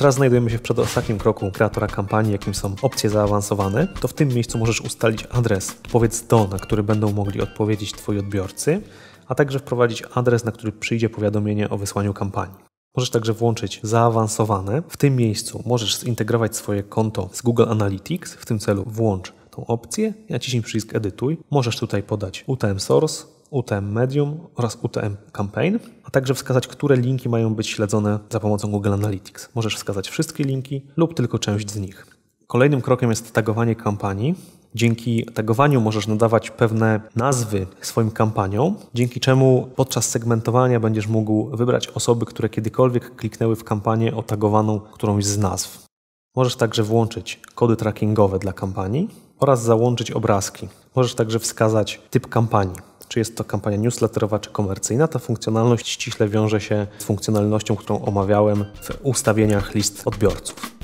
Teraz znajdujemy się w przedostatnim kroku kreatora kampanii, jakim są opcje zaawansowane. To w tym miejscu możesz ustalić adres, powiedz do, na który będą mogli odpowiedzieć Twoi odbiorcy, a także wprowadzić adres, na który przyjdzie powiadomienie o wysłaniu kampanii. Możesz także włączyć zaawansowane. W tym miejscu możesz zintegrować swoje konto z Google Analytics. W tym celu włącz tą opcję. Naciśnij przycisk edytuj. Możesz tutaj podać UTM Source, UTM Medium oraz UTM Campaign a także wskazać, które linki mają być śledzone za pomocą Google Analytics. Możesz wskazać wszystkie linki lub tylko część z nich. Kolejnym krokiem jest tagowanie kampanii. Dzięki tagowaniu możesz nadawać pewne nazwy swoim kampaniom, dzięki czemu podczas segmentowania będziesz mógł wybrać osoby, które kiedykolwiek kliknęły w kampanię otagowaną którąś z nazw. Możesz także włączyć kody trackingowe dla kampanii oraz załączyć obrazki. Możesz także wskazać typ kampanii. Czy jest to kampania newsletterowa czy komercyjna? Ta funkcjonalność ściśle wiąże się z funkcjonalnością, którą omawiałem w ustawieniach list odbiorców.